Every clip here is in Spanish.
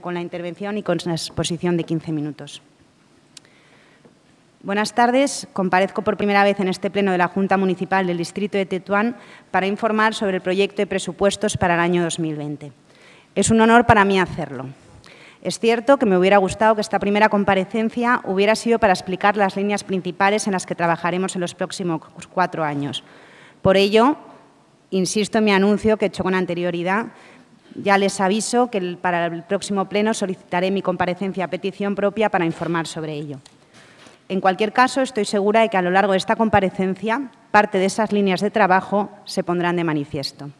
con la intervención y con su exposición de 15 minutos. Buenas tardes. Comparezco por primera vez en este Pleno de la Junta Municipal del Distrito de Tetuán para informar sobre el proyecto de presupuestos para el año 2020. Es un honor para mí hacerlo. Es cierto que me hubiera gustado que esta primera comparecencia hubiera sido para explicar las líneas principales en las que trabajaremos en los próximos cuatro años. Por ello, insisto en mi anuncio que he hecho con anterioridad ya les aviso que para el próximo pleno solicitaré mi comparecencia a petición propia para informar sobre ello. En cualquier caso, estoy segura de que a lo largo de esta comparecencia parte de esas líneas de trabajo se pondrán de manifiesto.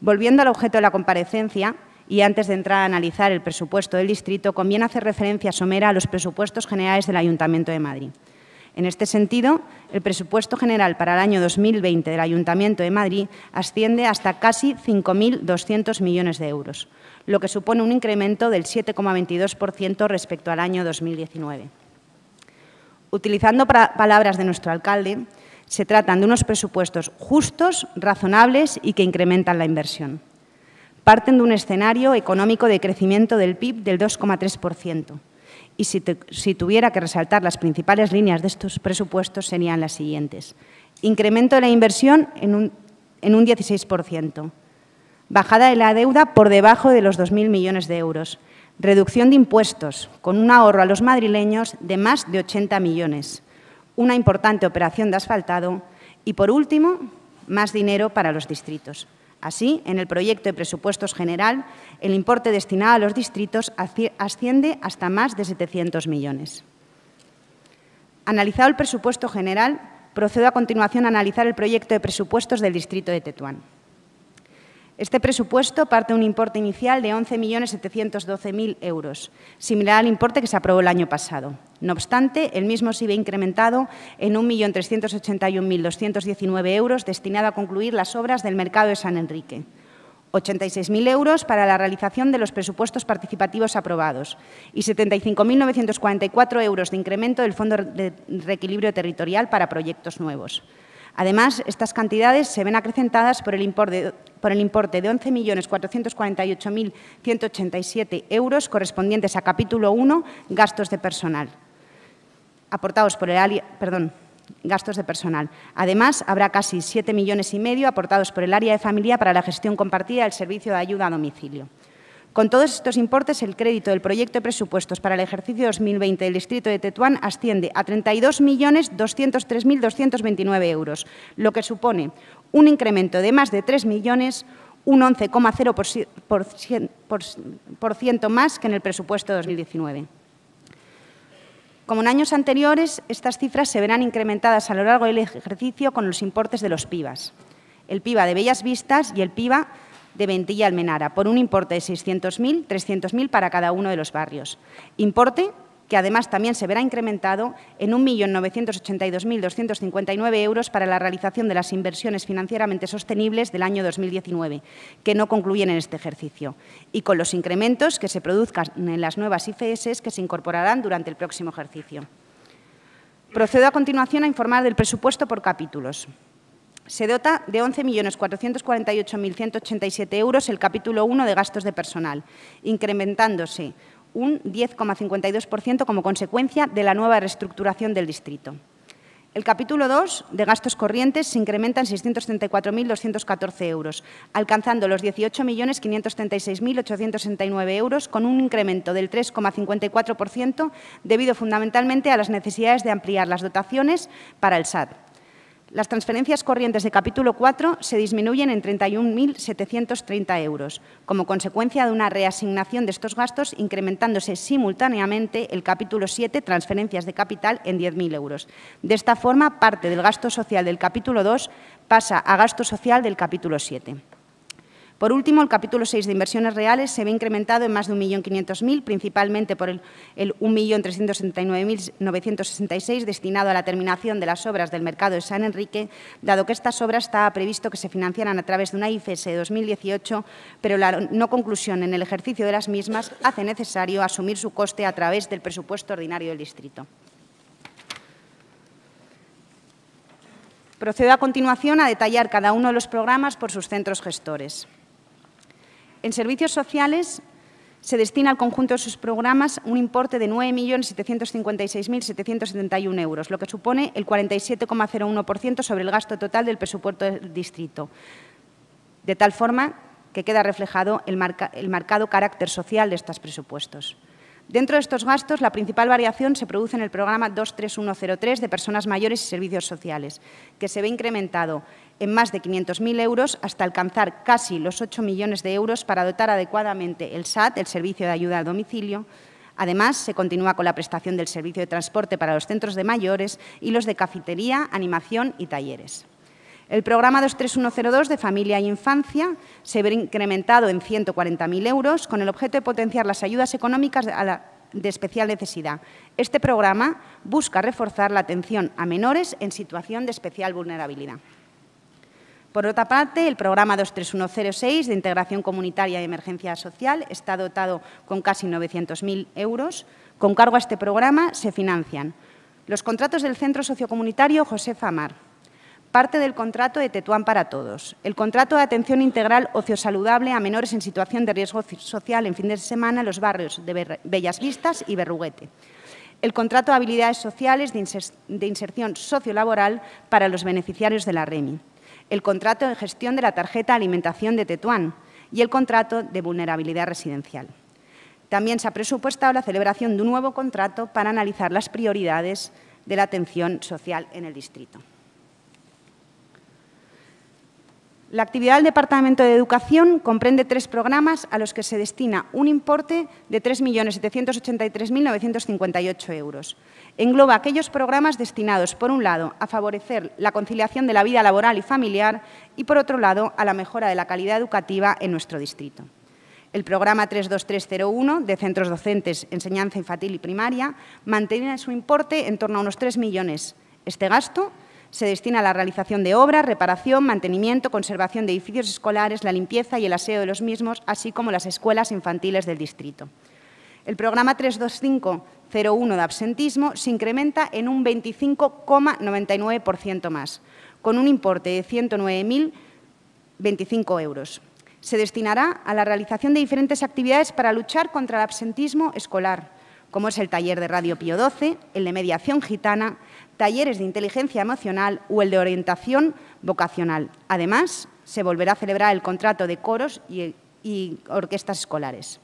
Volviendo al objeto de la comparecencia, y antes de entrar a analizar el presupuesto del distrito, conviene hacer referencia somera a los presupuestos generales del Ayuntamiento de Madrid. En este sentido, el presupuesto general para el año 2020 del Ayuntamiento de Madrid asciende hasta casi 5.200 millones de euros, lo que supone un incremento del 7,22% respecto al año 2019. Utilizando palabras de nuestro alcalde, se tratan de unos presupuestos justos, razonables y que incrementan la inversión. Parten de un escenario económico de crecimiento del PIB del 2,3% y si, tuviera que resaltar las principales líneas de estos presupuestos serían las siguientes. Incremento de la inversión en un, en un 16%, bajada de la deuda por debajo de los 2.000 millones de euros, reducción de impuestos con un ahorro a los madrileños de más de 80 millones, una importante operación de asfaltado y, por último, más dinero para los distritos. Así, en el proyecto de presupuestos general, el importe destinado a los distritos asciende hasta más de 700 millones. Analizado el presupuesto general, procedo a continuación a analizar el proyecto de presupuestos del distrito de Tetuán. Este presupuesto parte de un importe inicial de 11.712.000 euros, similar al importe que se aprobó el año pasado. No obstante, el mismo se ve incrementado en 1.381.219 euros destinado a concluir las obras del mercado de San Enrique. 86.000 euros para la realización de los presupuestos participativos aprobados y 75.944 euros de incremento del Fondo de Reequilibrio Territorial para proyectos nuevos. Además, estas cantidades se ven acrecentadas por el importe por el importe de 11.448.187 euros correspondientes a capítulo 1, gastos de personal, aportados por el área, gastos de personal. Además, habrá casi 7 millones y medio aportados por el área de familia para la gestión compartida del servicio de ayuda a domicilio. Con todos estos importes, el crédito del proyecto de presupuestos para el ejercicio 2020 del Distrito de Tetuán asciende a 32.203.229 euros, lo que supone un incremento de más de 3 millones, un 11,0% más que en el presupuesto 2019. Como en años anteriores, estas cifras se verán incrementadas a lo largo del ejercicio con los importes de los PIBAs, el PIBA de Bellas Vistas y el PIBA de Ventilla Almenara por un importe de 600.000, 300.000 para cada uno de los barrios. Importe que además también se verá incrementado en 1.982.259 euros para la realización de las inversiones financieramente sostenibles del año 2019, que no concluyen en este ejercicio, y con los incrementos que se produzcan en las nuevas IFS que se incorporarán durante el próximo ejercicio. Procedo a continuación a informar del presupuesto por capítulos. Se dota de 11.448.187 euros el capítulo 1 de gastos de personal, incrementándose un 10,52% como consecuencia de la nueva reestructuración del distrito. El capítulo 2 de gastos corrientes se incrementa en 634.214 euros, alcanzando los 18.536.869 euros con un incremento del 3,54% debido fundamentalmente a las necesidades de ampliar las dotaciones para el SAT, las transferencias corrientes de capítulo 4 se disminuyen en 31.730 euros, como consecuencia de una reasignación de estos gastos, incrementándose simultáneamente el capítulo 7, transferencias de capital, en 10.000 euros. De esta forma, parte del gasto social del capítulo 2 pasa a gasto social del capítulo 7. Por último, el capítulo 6 de inversiones reales se ve incrementado en más de 1.500.000, principalmente por el, y 1.369.966 destinado a la terminación de las obras del mercado de San Enrique, dado que estas obras estaba previsto que se financiaran a través de una IFS 2018, pero la no conclusión en el ejercicio de las mismas hace necesario asumir su coste a través del presupuesto ordinario del distrito. Procedo a continuación a detallar cada uno de los programas por sus centros gestores. En servicios sociales se destina al conjunto de sus programas un importe de 9.756.771 euros, lo que supone el 47,01% sobre el gasto total del presupuesto del distrito, de tal forma que queda reflejado el marcado carácter social de estos presupuestos. Dentro de estos gastos, la principal variación se produce en el programa 23103 de personas mayores y servicios sociales, que se ve incrementado en más de 500.000 euros hasta alcanzar casi los 8 millones de euros para dotar adecuadamente el SAT, el Servicio de Ayuda a Domicilio. Además, se continúa con la prestación del servicio de transporte para los centros de mayores y los de cafetería, animación y talleres. El programa 23102 de Familia e Infancia se ve incrementado en 140.000 euros con el objeto de potenciar las ayudas económicas a la de especial necesidad. Este programa busca reforzar la atención a menores en situación de especial vulnerabilidad. Por otra parte, el programa 23106 de integración comunitaria y emergencia social está dotado con casi 900.000 euros. Con cargo a este programa se financian los contratos del Centro Sociocomunitario José Famar, parte del contrato de Tetuán para Todos, el contrato de atención integral ocio saludable a menores en situación de riesgo social en fin de semana en los barrios de Bellas Vistas y Berruguete, el contrato de habilidades sociales de inserción sociolaboral para los beneficiarios de la REMI, el contrato de gestión de la tarjeta alimentación de Tetuán y el contrato de vulnerabilidad residencial. También se ha presupuestado la celebración de un nuevo contrato para analizar las prioridades de la atención social en el distrito. La actividad del Departamento de Educación comprende tres programas a los que se destina un importe de 3.783.958 euros. Engloba aquellos programas destinados, por un lado, a favorecer la conciliación de la vida laboral y familiar y, por otro lado, a la mejora de la calidad educativa en nuestro distrito. El programa 32301 de centros docentes, enseñanza infantil y primaria mantiene su importe en torno a unos 3 millones. Este gasto se destina a la realización de obras, reparación, mantenimiento, conservación de edificios escolares, la limpieza y el aseo de los mismos, así como las escuelas infantiles del distrito. El programa 32501 de absentismo se incrementa en un 25,99% más, con un importe de 109.025 euros. Se destinará a la realización de diferentes actividades para luchar contra el absentismo escolar, como es el taller de Radio Pío XII, el de mediación gitana, talleres de inteligencia emocional o el de orientación vocacional. Además, se volverá a celebrar el contrato de coros y, orquestas escolares.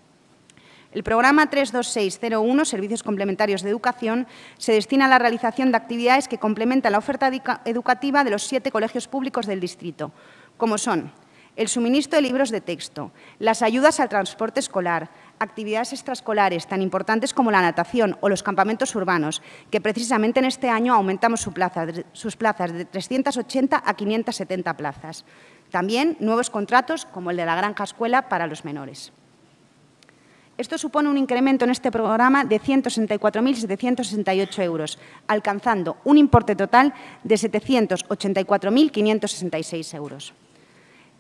El programa 32601, Servicios Complementarios de Educación, se destina a la realización de actividades que complementan la oferta educativa de los siete colegios públicos del distrito, como son el suministro de libros de texto, las ayudas al transporte escolar, actividades extraescolares tan importantes como la natación o los campamentos urbanos, que precisamente en este año aumentamos sus plazas de 380 a 570 plazas. También nuevos contratos como el de la Granja Escuela para los menores. Esto supone un incremento en este programa de 164.768 euros, alcanzando un importe total de 784.566 euros.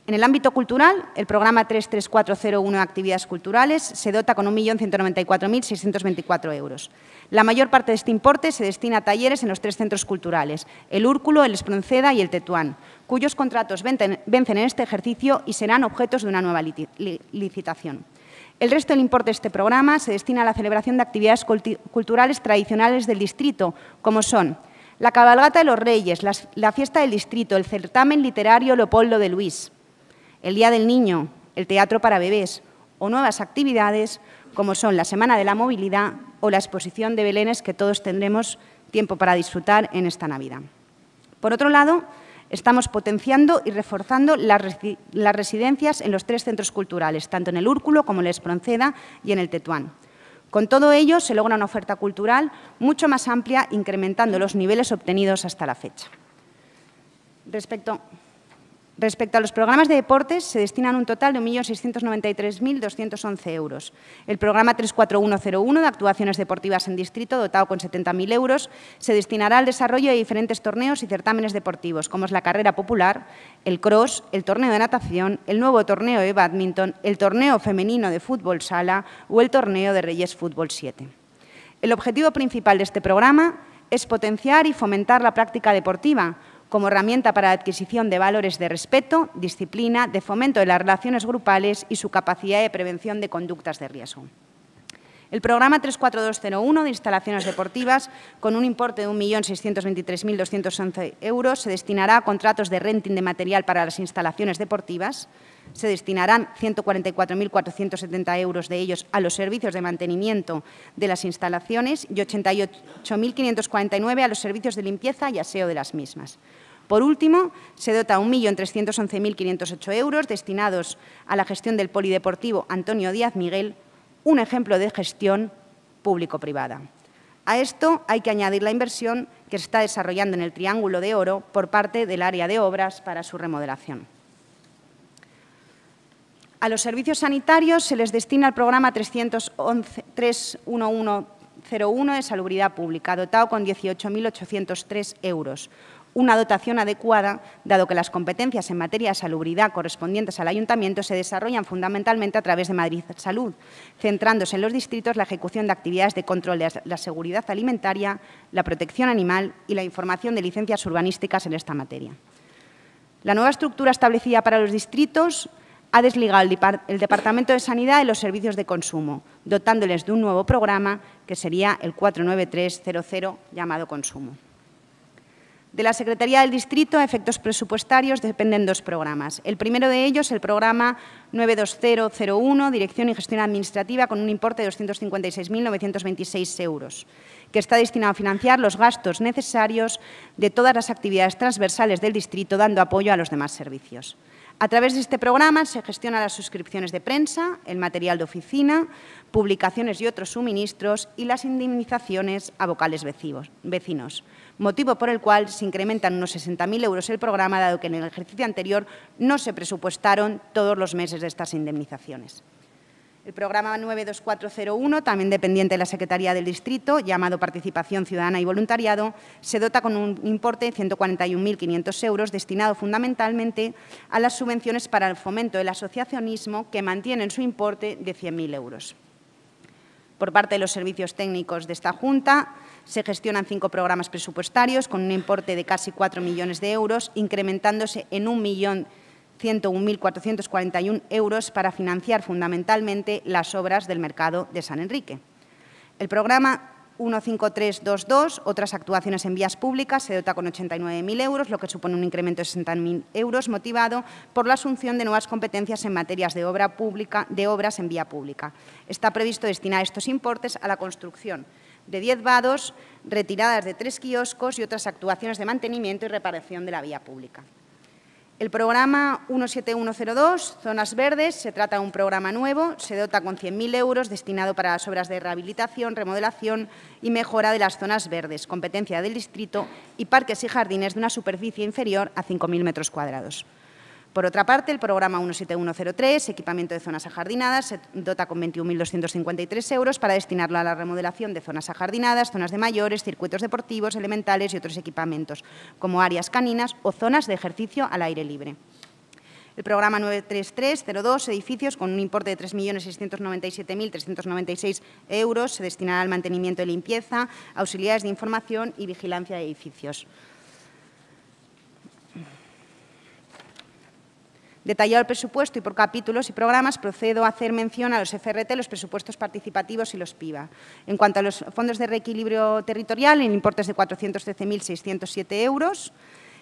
En el ámbito cultural, el programa 33401 Actividades Culturales se dota con 1.194.624 euros. La mayor parte de este importe se destina a talleres en los tres centros culturales, el Úrculo, el Espronceda y el Tetuán, cuyos contratos vencen en este ejercicio y serán objetos de una nueva licitación. El resto del importe de este programa se destina a la celebración de actividades culturales tradicionales del distrito, como son la Cabalgata de los Reyes, la Fiesta del Distrito, el Certamen Literario Leopoldo de Luis, el Día del Niño, el Teatro para Bebés o nuevas actividades como son la Semana de la Movilidad o la exposición de Belenes que todos tendremos tiempo para disfrutar en esta Navidad. Por otro lado, estamos potenciando y reforzando las residencias en los tres centros culturales, tanto en el Úrculo como en el Espronceda y en el Tetuán. Con todo ello, se logra una oferta cultural mucho más amplia, incrementando los niveles obtenidos hasta la fecha. Respecto Respecto a los programas de deportes, se destinan un total de 1.693.211 euros. El programa 34101 de actuaciones deportivas en distrito, dotado con 70.000 euros, se destinará al desarrollo de diferentes torneos y certámenes deportivos, como es la carrera popular, el cross, el torneo de natación, el nuevo torneo de badminton, el torneo femenino de fútbol sala o el torneo de Reyes Fútbol 7. El objetivo principal de este programa es potenciar y fomentar la práctica deportiva, como herramienta para la adquisición de valores de respeto, disciplina, de fomento de las relaciones grupales y su capacidad de prevención de conductas de riesgo. El programa 34201 de instalaciones deportivas, con un importe de 1.623.211 euros, se destinará a contratos de renting de material para las instalaciones deportivas, se destinarán 144.470 euros de ellos a los servicios de mantenimiento de las instalaciones y 88.549 a los servicios de limpieza y aseo de las mismas. Por último, se dota 1.311.508 euros destinados a la gestión del polideportivo Antonio Díaz Miguel, un ejemplo de gestión público-privada. A esto hay que añadir la inversión que se está desarrollando en el Triángulo de Oro por parte del área de obras para su remodelación. A los servicios sanitarios se les destina el programa 311, 31101 de Salubridad Pública, dotado con 18.803 euros, una dotación adecuada, dado que las competencias en materia de salubridad correspondientes al ayuntamiento se desarrollan fundamentalmente a través de Madrid Salud, centrándose en los distritos la ejecución de actividades de control de la seguridad alimentaria, la protección animal y la información de licencias urbanísticas en esta materia. La nueva estructura establecida para los distritos ha desligado el, Departamento de Sanidad de los servicios de consumo, dotándoles de un nuevo programa que sería el 49300 llamado Consumo. De la Secretaría del Distrito, a efectos presupuestarios, dependen dos programas. El primero de ellos, el programa 92001, Dirección y Gestión Administrativa, con un importe de 256.926 euros, que está destinado a financiar los gastos necesarios de todas las actividades transversales del distrito, dando apoyo a los demás servicios. A través de este programa se gestionan las suscripciones de prensa, el material de oficina, publicaciones y otros suministros y las indemnizaciones a vocales vecinos, motivo por el cual se incrementan unos 60.000 euros el programa, dado que en el ejercicio anterior no se presupuestaron todos los meses de estas indemnizaciones. El programa 92401, también dependiente de la Secretaría del Distrito, llamado Participación Ciudadana y Voluntariado, se dota con un importe de 141.500 euros destinado fundamentalmente a las subvenciones para el fomento del asociacionismo, que mantienen su importe de 100.000 euros. Por parte de los servicios técnicos de esta Junta, se gestionan cinco programas presupuestarios con un importe de casi 4 millones de euros, incrementándose en un millón 101.441 euros para financiar fundamentalmente las obras del mercado de San Enrique. El programa 15322, otras actuaciones en vías públicas, se dota con 89.000 euros, lo que supone un incremento de 60.000 euros, motivado por la asunción de nuevas competencias en materias de, obra pública, de obras en vía pública. Está previsto destinar estos importes a la construcción de 10 vados, retiradas de tres kioscos y otras actuaciones de mantenimiento y reparación de la vía pública. El programa 17102, Zonas Verdes, se trata de un programa nuevo, se dota con 100.000 euros destinado para las obras de rehabilitación, remodelación y mejora de las zonas verdes, competencia del distrito y parques y jardines de una superficie inferior a 5.000 metros cuadrados. Por otra parte, el programa 17103, equipamiento de zonas ajardinadas, se dota con 21.253 euros para destinarlo a la remodelación de zonas ajardinadas, zonas de mayores, circuitos deportivos, elementales y otros equipamientos, como áreas caninas o zonas de ejercicio al aire libre. El programa 93302, edificios, con un importe de 3.697.396 euros, se destinará al mantenimiento y limpieza, auxiliares de información y vigilancia de edificios. Detallado el presupuesto y por capítulos y programas, procedo a hacer mención a los FRT, los presupuestos participativos y los PIBA. En cuanto a los fondos de reequilibrio territorial, en importes de 413.607 euros,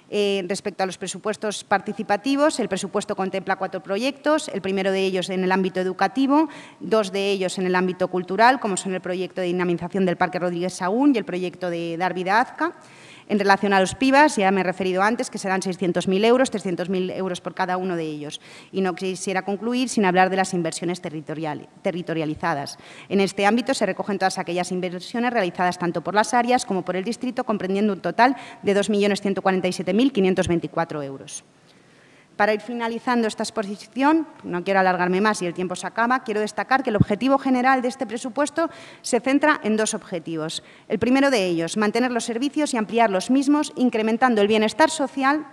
eh, respecto a los presupuestos participativos, el presupuesto contempla cuatro proyectos, el primero de ellos en el ámbito educativo, dos de ellos en el ámbito cultural, como son el proyecto de dinamización del Parque Rodríguez Saúl y el proyecto de Darby de Azca. En relación a los PIBAS, ya me he referido antes, que serán 600.000 euros, 300.000 euros por cada uno de ellos. Y no quisiera concluir sin hablar de las inversiones territorializadas. En este ámbito se recogen todas aquellas inversiones realizadas tanto por las áreas como por el distrito, comprendiendo un total de 2.147.524 euros. Para ir finalizando esta exposición, no quiero alargarme más y el tiempo se acaba, quiero destacar que el objetivo general de este presupuesto se centra en dos objetivos. El primero de ellos, mantener los servicios y ampliar los mismos, incrementando el bienestar social,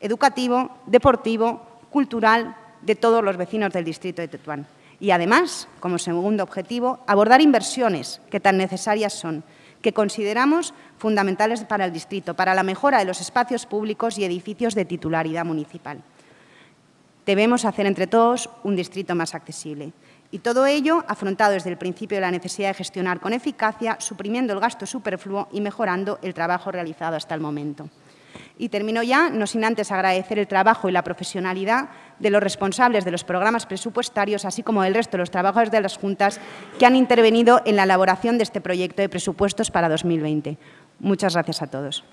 educativo, deportivo, cultural de todos los vecinos del distrito de Tetuán. Y además, como segundo objetivo, abordar inversiones que tan necesarias son que consideramos fundamentales para el distrito, para la mejora de los espacios públicos y edificios de titularidad municipal. Debemos hacer entre todos un distrito más accesible. Y todo ello afrontado desde el principio de la necesidad de gestionar con eficacia, suprimiendo el gasto superfluo y mejorando el trabajo realizado hasta el momento. Y termino ya, no sin antes agradecer el trabajo y la profesionalidad de los responsables de los programas presupuestarios, así como del resto de los trabajadores de las juntas que han intervenido en la elaboración de este proyecto de presupuestos para 2020. Muchas gracias a todos.